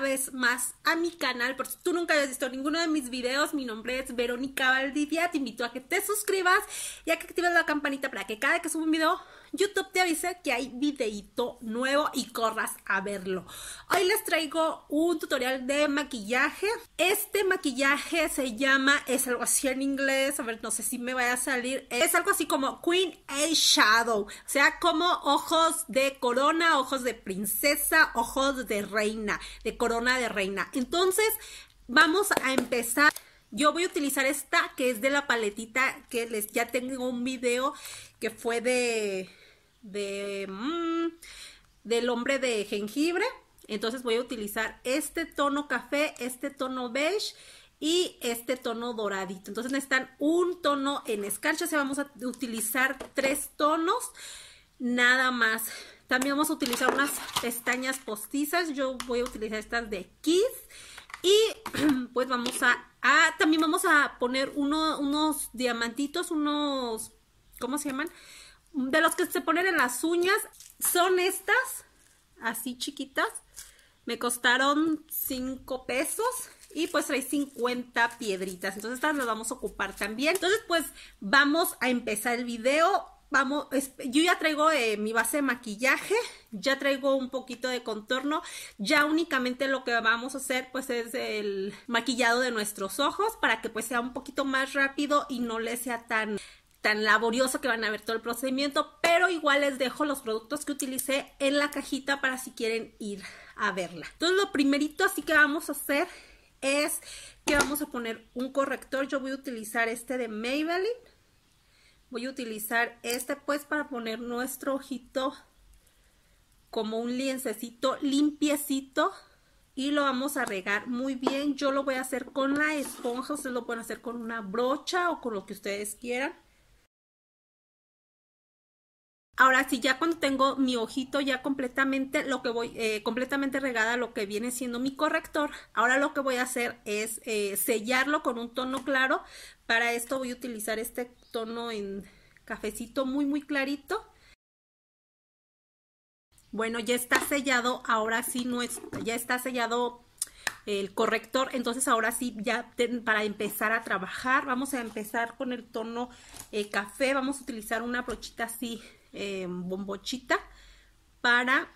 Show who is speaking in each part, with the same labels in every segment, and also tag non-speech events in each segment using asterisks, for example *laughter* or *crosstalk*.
Speaker 1: vez más a mi canal. Por si tú nunca habías visto ninguno de mis videos, mi nombre es Verónica Valdivia. Te invito a que te suscribas y a que actives la campanita para que cada que suba un video YouTube te avisa que hay videito nuevo y corras a verlo. Hoy les traigo un tutorial de maquillaje. Este maquillaje se llama, es algo así en inglés, a ver, no sé si me vaya a salir. Es algo así como Queen Eye Shadow, o sea, como ojos de corona, ojos de princesa, ojos de reina, de corona de reina. Entonces, vamos a empezar. Yo voy a utilizar esta que es de la paletita que les ya tengo un video que fue de de mm, del hombre de jengibre. Entonces voy a utilizar este tono café, este tono beige y este tono doradito. Entonces necesitan un tono en escarcha. Se vamos a utilizar tres tonos nada más. También vamos a utilizar unas pestañas postizas. Yo voy a utilizar estas de Kiss. Y *clears throat* pues vamos a Ah, también vamos a poner unos diamantitos, unos, ¿cómo se llaman? De los que se ponen en las uñas. Son estas, así chiquitas. Me costaron 5 pesos y pues trae 50 piedritas. Entonces estas las vamos a ocupar también. Entonces pues vamos a empezar el video vamos, yo ya traigo eh, mi base de maquillaje, ya traigo un poquito de contorno, ya únicamente lo que vamos a hacer pues es el maquillado de nuestros ojos para que pues sea un poquito más rápido y no le sea tan tan laborioso que van a ver todo el procedimiento, pero igual les dejo los productos que utilicé en la cajita para si quieren ir a verla. Entonces lo primerito así que vamos a hacer es que vamos a poner un corrector, yo voy a utilizar este de Maybelline voy a utilizar este pues para poner nuestro ojito como un liencecito limpiecito y lo vamos a regar muy bien. Yo lo voy a hacer con la esponja, ustedes lo pueden hacer con una brocha o con lo que ustedes quieran. Ahora sí, ya cuando tengo mi ojito ya completamente, lo que voy, eh, completamente regada, lo que viene siendo mi corrector, ahora lo que voy a hacer es eh, sellarlo con un tono claro. Para esto voy a utilizar este tono en cafecito muy, muy clarito. Bueno, ya está sellado, ahora sí no es, ya está sellado el corrector, entonces ahora sí ya para empezar a trabajar, vamos a empezar con el tono eh, café, vamos a utilizar una brochita así Em, bombochita para,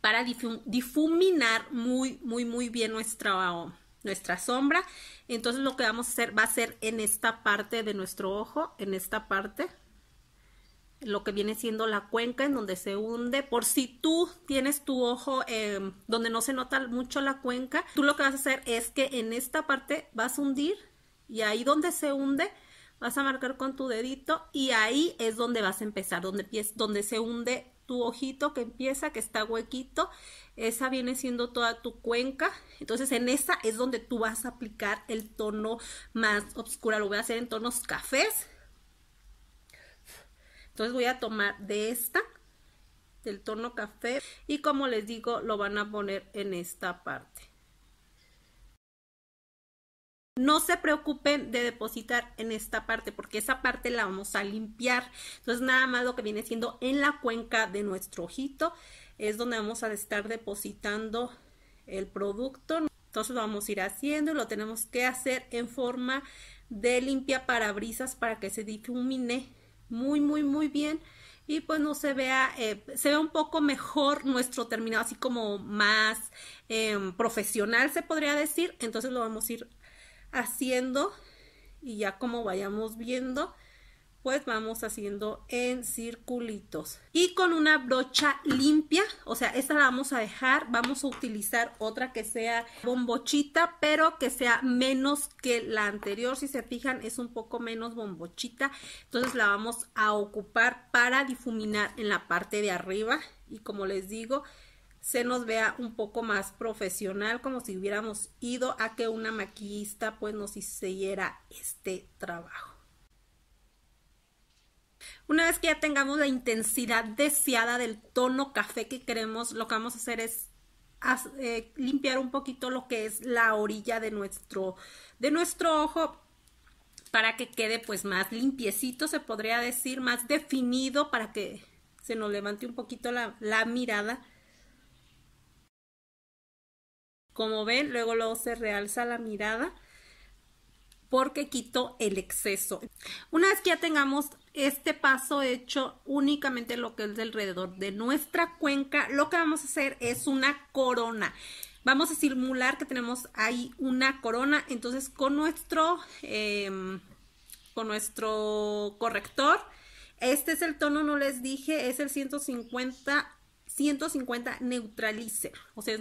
Speaker 1: para difuminar muy, muy, muy bien nuestra, nuestra sombra. Entonces lo que vamos a hacer va a ser en esta parte de nuestro ojo, en esta parte, lo que viene siendo la cuenca en donde se hunde. Por si tú tienes tu ojo em, donde no se nota mucho la cuenca, tú lo que vas a hacer es que en esta parte vas a hundir y ahí donde se hunde Vas a marcar con tu dedito y ahí es donde vas a empezar, donde, donde se hunde tu ojito que empieza, que está huequito, esa viene siendo toda tu cuenca. Entonces en esa es donde tú vas a aplicar el tono más oscuro. Lo voy a hacer en tonos cafés. Entonces voy a tomar de esta, del tono café, y como les digo, lo van a poner en esta parte no se preocupen de depositar en esta parte porque esa parte la vamos a limpiar. Entonces nada más lo que viene siendo en la cuenca de nuestro ojito es donde vamos a estar depositando el producto. Entonces lo vamos a ir haciendo y lo tenemos que hacer en forma de limpia parabrisas para que se difumine muy muy muy bien y pues no se vea, eh, se ve un poco mejor nuestro terminado, así como más em, profesional se podría decir. Entonces lo vamos a ir haciendo y ya como vayamos viendo pues vamos haciendo en circulitos y con una brocha limpia o sea esta la vamos a dejar vamos a utilizar otra que sea bombochita pero que sea menos que la anterior si se fijan es un poco menos bombochita entonces la vamos a ocupar para difuminar en la parte de arriba y como les digo se nos vea un poco más profesional, como si hubiéramos ido a que una maquillista pues nos hiciera este trabajo. Una vez que ya tengamos la intensidad deseada del tono café que queremos, lo que vamos a hacer es eh, limpiar un poquito lo que es la orilla de nuestro, de nuestro ojo para que quede pues más limpiecito, se podría decir, más definido para que se nos levante un poquito la, la mirada. Como ven, luego, luego se realza la mirada porque quito el exceso. Una vez que ya tengamos este paso hecho únicamente lo que es alrededor de nuestra cuenca, lo que vamos a hacer es una corona. Vamos a simular que tenemos ahí una corona, entonces con nuestro, em, con nuestro corrector, este es el tono, no les dije, es el 150 150 neutralizer, o sea,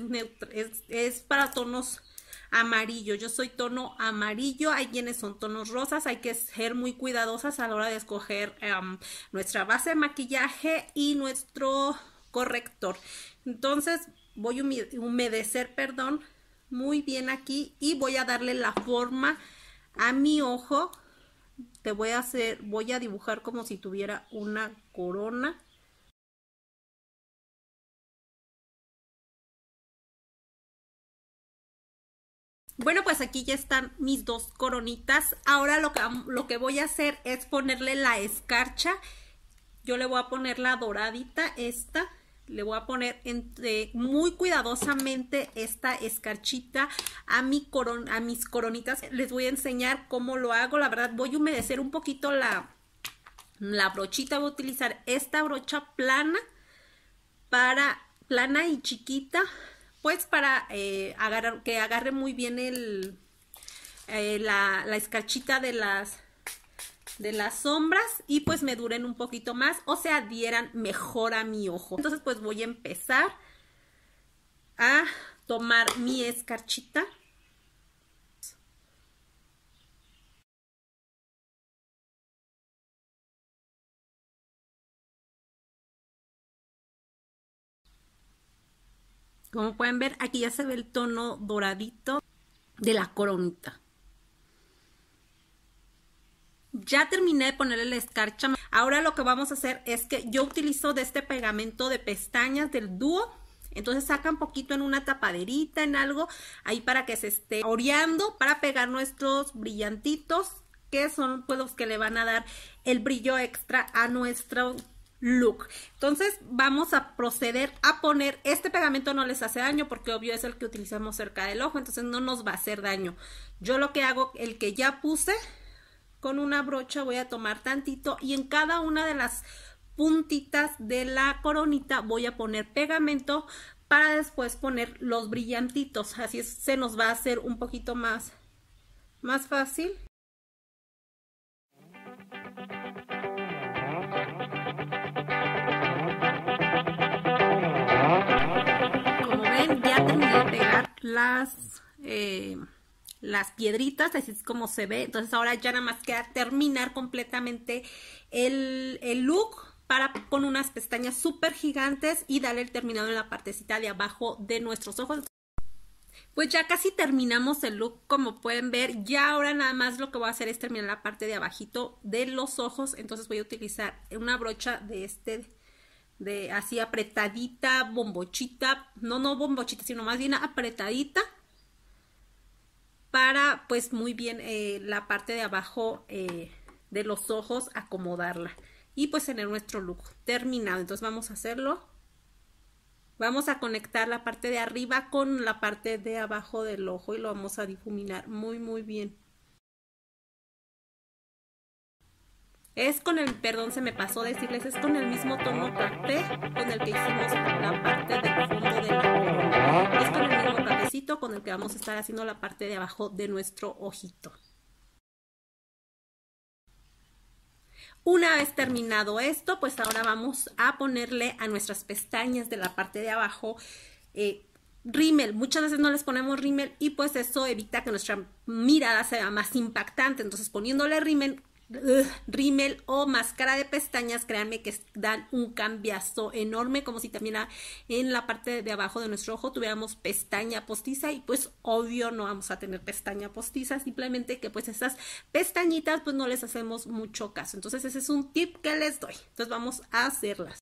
Speaker 1: es, para tonos amarillo. Yo soy tono amarillo, hay quienes son tonos rosas, hay que ser muy cuidadosas a la hora de escoger em, nuestra base de maquillaje y nuestro corrector. Entonces voy a humedecer, perdón, muy bien aquí y voy a darle la forma a mi ojo. Te voy a hacer, voy a dibujar como si tuviera una corona Bueno, pues aquí ya están mis dos coronitas. Ahora lo que, lo que voy a hacer es ponerle la escarcha. Yo le voy a poner la doradita, esta. Le voy a poner entre, muy cuidadosamente esta escarchita a, mi a mis coronitas. Les voy a enseñar cómo lo hago. La verdad, voy a humedecer un poquito la, la brochita. Voy a utilizar esta brocha plana para plana y chiquita pues para eh, que agarre muy bien eh, la, escarchita de las, de las sombras y pues me duren un poquito más o se adhieran mejor a mi ojo. Entonces pues voy a empezar a tomar mi escarchita Como pueden ver, aquí ya se ve el tono doradito de la coronita. Ya terminé de ponerle la escarcha. Ahora lo que vamos a hacer es que yo utilizo de este pegamento de pestañas del dúo. Entonces saca un poquito en una tapaderita, en algo, ahí para que se esté oreando, para pegar nuestros brillantitos, que son pues, los que le van a dar el brillo extra a nuestro look. Entonces vamos a proceder a poner, este pegamento no les hace daño porque obvio es el que utilizamos cerca del ojo, entonces no nos va a hacer daño. Yo lo que hago, el que ya puse, con una brocha voy a tomar tantito y en cada una de las puntitas de la coronita voy a poner pegamento para después poner los brillantitos, así es, se nos va a hacer un poquito más, más fácil las, eh, las piedritas, así es como se ve. Entonces ahora ya nada más queda terminar completamente el, look para con unas pestañas súper gigantes y darle el terminado en la partecita de abajo de nuestros ojos. Pues ya casi terminamos el look, como pueden ver. Ya ahora nada más lo que voy a hacer es terminar la parte de abajito de los ojos. Entonces voy a utilizar una brocha de este de así apretadita, bombochita, no, no bombochita, sino más bien apretadita para pues muy bien eh, la parte de abajo eh, de los ojos acomodarla y pues tener nuestro look terminado. Entonces vamos a hacerlo. Vamos a conectar la parte de arriba con la parte de abajo del ojo y lo vamos a difuminar muy muy bien. Es con el, perdón, se me pasó decirles, es con el mismo tono café con el que hicimos la parte del fondo de la Es con el mismo cafecito con el que vamos a estar haciendo la parte de abajo de nuestro ojito. Una vez terminado esto, pues ahora vamos a ponerle a nuestras pestañas de la parte de abajo eh, rímel. Muchas veces no les ponemos rímel y pues eso evita que nuestra mirada sea más impactante. Entonces poniéndole rímel rímel o máscara de pestañas, créanme que dan un cambiazo enorme, como si también en la parte de abajo de nuestro ojo tuviéramos pestaña postiza y pues obvio no vamos a tener pestaña postiza, simplemente que pues esas pestañitas pues no les hacemos mucho caso. Entonces ese es un tip que les doy. Entonces vamos a hacerlas.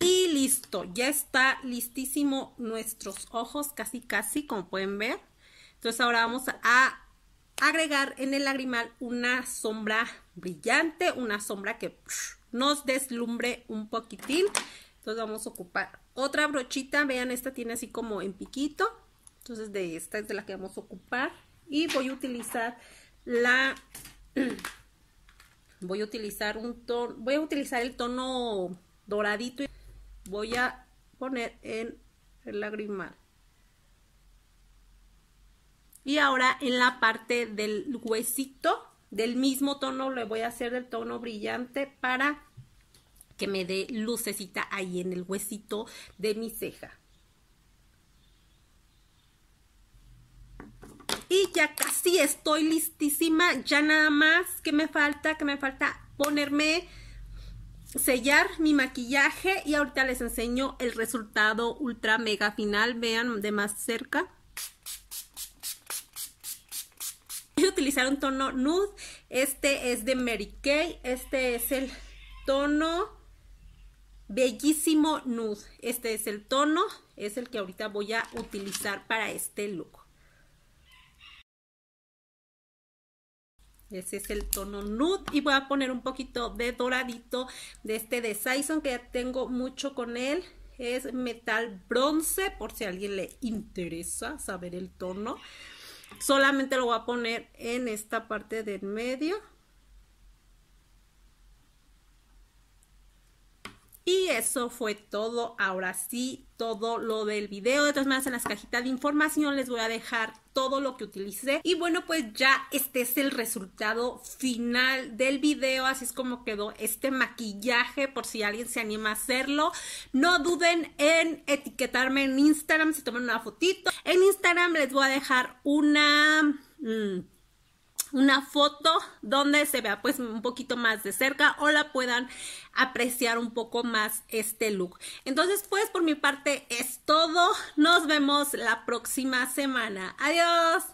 Speaker 1: Y listo, ya está listísimo nuestros ojos, casi casi como pueden ver. Entonces ahora vamos a agregar en el lagrimal una sombra brillante, una sombra que nos deslumbre un poquitín. Entonces vamos a ocupar otra brochita, vean esta tiene así como en piquito, entonces de esta es de la que vamos a ocupar y voy a utilizar la... *clears throat* Voy a utilizar un tono, voy a utilizar el tono doradito y voy a poner en el lagrimal. Y ahora en la parte del huesito, del mismo tono, le voy a hacer del tono brillante para que me dé lucecita ahí en el huesito de mi ceja. Y ya casi estoy listísima, ya nada más que me falta, que me falta ponerme, sellar mi maquillaje y ahorita les enseño el resultado ultra mega final, vean de más cerca. utilizar un tono nude. Este es de Mary Kay. Este es el tono bellísimo nude. Este es el tono. Es el que ahorita voy a utilizar para este look. Ese es el tono nude y voy a poner un poquito de doradito de este de Saison que ya tengo mucho con él. Es metal bronce por si a alguien le interesa saber el tono solamente lo voy a poner en esta parte del medio eso fue todo. Ahora sí, todo lo del video. De todas maneras, en las cajitas de información les voy a dejar todo lo que utilicé. Y bueno, pues ya este es el resultado final del video. Así es como quedó este maquillaje por si alguien se anima a hacerlo. No duden en etiquetarme en Instagram si toman una fotito. En Instagram les voy a dejar una una foto donde se vea pues un poquito más de cerca o la puedan apreciar un poco más este look. Entonces pues por mi parte es todo. Nos vemos la próxima semana. Adiós.